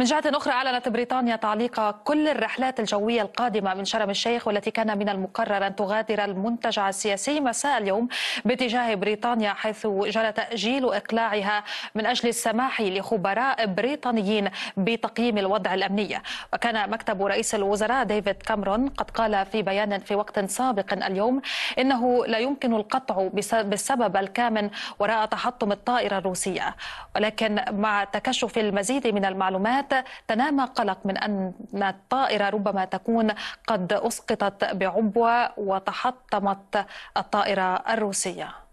من جهة أخرى أعلنت بريطانيا تعليق كل الرحلات الجوية القادمة من شرم الشيخ والتي كان من المقرر أن تغادر المنتجع السياسي مساء اليوم باتجاه بريطانيا حيث جرى تأجيل إقلاعها من أجل السماح لخبراء بريطانيين بتقييم الوضع الأمني وكان مكتب رئيس الوزراء ديفيد كامرون قد قال في بيان في وقت سابق اليوم إنه لا يمكن القطع بالسبب الكامن وراء تحطم الطائرة الروسية ولكن مع تكشف المزيد من المعلومات حتى تنام قلق من أن الطائرة ربما تكون قد أسقطت بعبوة وتحطمت الطائرة الروسية